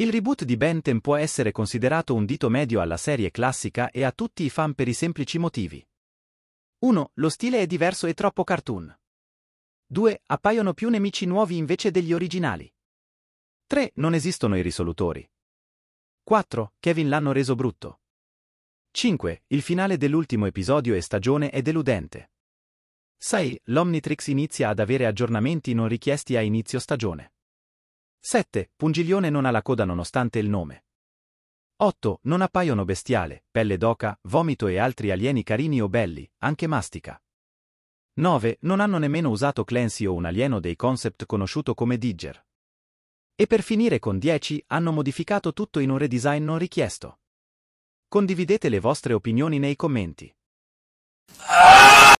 Il reboot di Benten può essere considerato un dito medio alla serie classica e a tutti i fan per i semplici motivi. 1. Lo stile è diverso e troppo cartoon. 2. Appaiono più nemici nuovi invece degli originali. 3. Non esistono i risolutori. 4. Kevin l'hanno reso brutto. 5. Il finale dell'ultimo episodio e stagione è deludente. 6. L'Omnitrix inizia ad avere aggiornamenti non richiesti a inizio stagione. 7. Pungiglione non ha la coda nonostante il nome. 8. Non appaiono bestiale, pelle d'oca, vomito e altri alieni carini o belli, anche mastica. 9. Non hanno nemmeno usato Clancy o un alieno dei concept conosciuto come Digger. E per finire con 10 hanno modificato tutto in un redesign non richiesto. Condividete le vostre opinioni nei commenti.